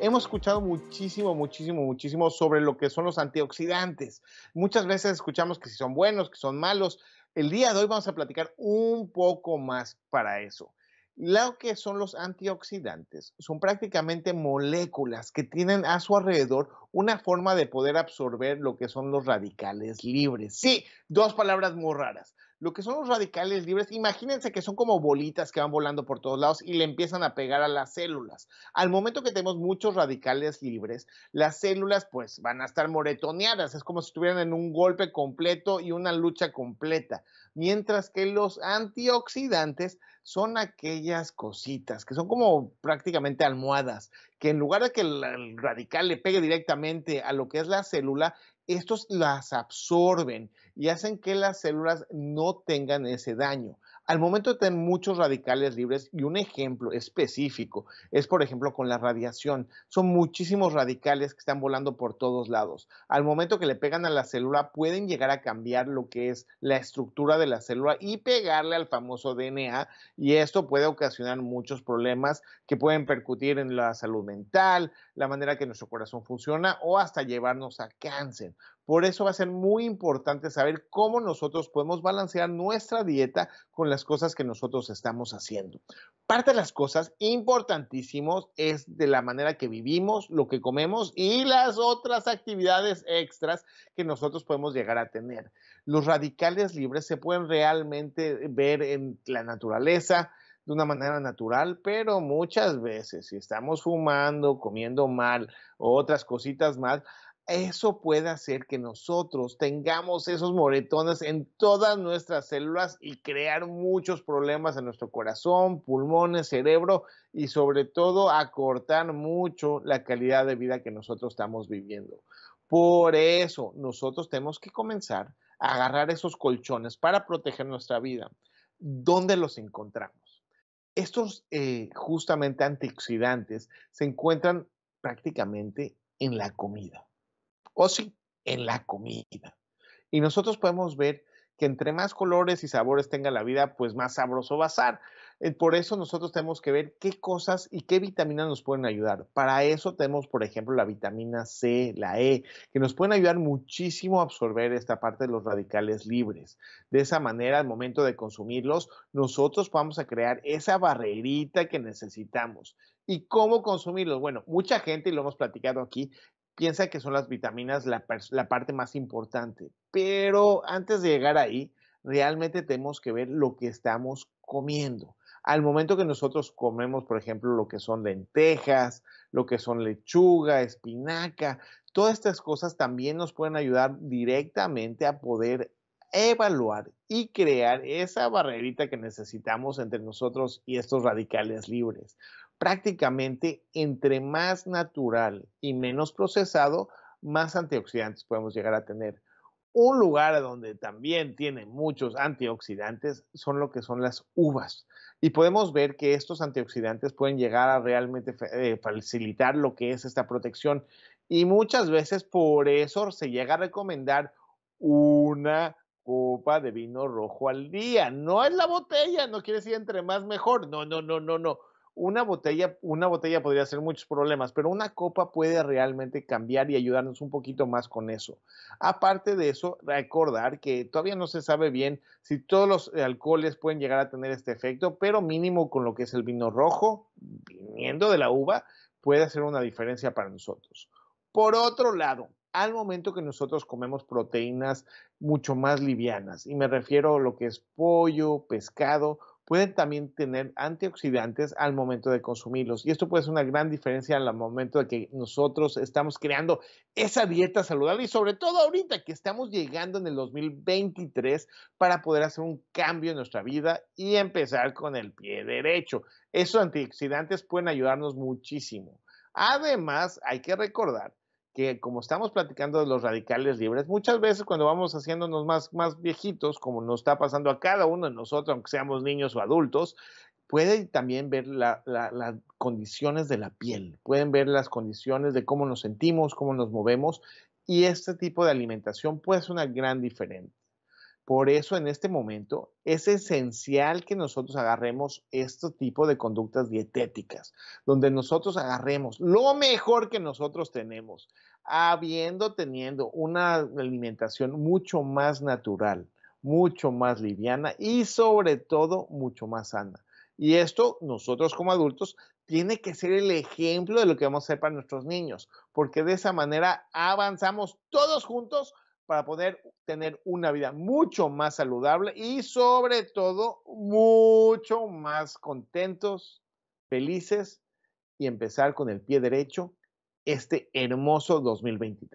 hemos escuchado muchísimo, muchísimo, muchísimo sobre lo que son los antioxidantes. Muchas veces escuchamos que si son buenos, que son malos. El día de hoy vamos a platicar un poco más para eso. Lo que son los antioxidantes son prácticamente moléculas que tienen a su alrededor una forma de poder absorber lo que son los radicales libres. Sí, dos palabras muy raras lo que son los radicales libres, imagínense que son como bolitas que van volando por todos lados y le empiezan a pegar a las células. Al momento que tenemos muchos radicales libres, las células pues van a estar moretoneadas, es como si estuvieran en un golpe completo y una lucha completa. Mientras que los antioxidantes son aquellas cositas que son como prácticamente almohadas, que en lugar de que el radical le pegue directamente a lo que es la célula, estos las absorben y hacen que las células no tengan ese daño. Al momento de tener muchos radicales libres, y un ejemplo específico es, por ejemplo, con la radiación, son muchísimos radicales que están volando por todos lados. Al momento que le pegan a la célula, pueden llegar a cambiar lo que es la estructura de la célula y pegarle al famoso DNA, y esto puede ocasionar muchos problemas que pueden percutir en la salud mental, la manera que nuestro corazón funciona o hasta llevarnos a cáncer. Por eso va a ser muy importante saber cómo nosotros podemos balancear nuestra dieta con las cosas que nosotros estamos haciendo. Parte de las cosas importantísimas es de la manera que vivimos, lo que comemos y las otras actividades extras que nosotros podemos llegar a tener. Los radicales libres se pueden realmente ver en la naturaleza, de una manera natural, pero muchas veces si estamos fumando, comiendo mal, otras cositas más, eso puede hacer que nosotros tengamos esos moretones en todas nuestras células y crear muchos problemas en nuestro corazón, pulmones, cerebro y sobre todo acortar mucho la calidad de vida que nosotros estamos viviendo. Por eso nosotros tenemos que comenzar a agarrar esos colchones para proteger nuestra vida. ¿Dónde los encontramos? Estos eh, justamente antioxidantes se encuentran prácticamente en la comida o sí, en la comida. Y nosotros podemos ver que entre más colores y sabores tenga la vida, pues más sabroso va a ser. Eh, por eso nosotros tenemos que ver qué cosas y qué vitaminas nos pueden ayudar. Para eso tenemos, por ejemplo, la vitamina C, la E, que nos pueden ayudar muchísimo a absorber esta parte de los radicales libres. De esa manera, al momento de consumirlos, nosotros vamos a crear esa barrerita que necesitamos. ¿Y cómo consumirlos? Bueno, mucha gente, y lo hemos platicado aquí, piensa que son las vitaminas la, parte más importante, pero antes de llegar ahí, realmente tenemos que ver lo que estamos comiendo. Al momento que nosotros comemos, por ejemplo, lo que son lentejas, lo que son lechuga, espinaca, todas estas cosas también nos pueden ayudar directamente a poder evaluar y crear esa barrerita que necesitamos entre nosotros y estos radicales libres prácticamente entre más natural y menos procesado, más antioxidantes podemos llegar a tener. Un lugar donde también tiene muchos antioxidantes son lo que son las uvas. Y podemos ver que estos antioxidantes pueden llegar a realmente eh, facilitar lo que es esta protección. Y muchas veces por eso se llega a recomendar una copa de vino rojo al día. No es la botella, no quiere decir entre más mejor. No, no, no, no, no una botella, una botella podría ser muchos problemas, pero una copa puede realmente cambiar y ayudarnos un poquito más con eso. Aparte de eso, recordar que todavía no se sabe bien si todos los eh, alcoholes pueden llegar a tener este efecto, pero mínimo con lo que es el vino rojo, viniendo de la uva, puede hacer una diferencia para nosotros. Por otro lado, al momento que nosotros comemos proteínas mucho más livianas, y me refiero a lo que es pollo, pescado, pueden también tener antioxidantes al momento de consumirlos. Y esto puede ser una gran diferencia al momento de que nosotros estamos creando esa dieta saludable y sobre todo ahorita que estamos llegando en el 2023 para poder hacer un cambio en nuestra vida y empezar con el pie derecho. Esos antioxidantes pueden ayudarnos muchísimo. Además, hay que recordar que como estamos platicando de los radicales libres, muchas veces cuando vamos haciéndonos más, más viejitos, como nos está pasando a cada uno de nosotros, aunque seamos niños o adultos, pueden también ver las condiciones de la piel, pueden ver las condiciones de cómo nos sentimos, cómo nos movemos, y este tipo de alimentación puede ser una gran diferencia. Por eso en este momento es esencial que nosotros agarremos este tipo de conductas dietéticas, donde nosotros agarremos lo mejor que nosotros tenemos, habiendo teniendo una alimentación mucho más natural, mucho más liviana y sobre todo mucho más sana. Y esto nosotros como adultos tiene que ser el ejemplo de lo que vamos a hacer para nuestros niños, porque de esa manera avanzamos todos juntos para poder tener una vida mucho más saludable y sobre todo mucho más contentos, felices y empezar con el pie derecho este hermoso 2023.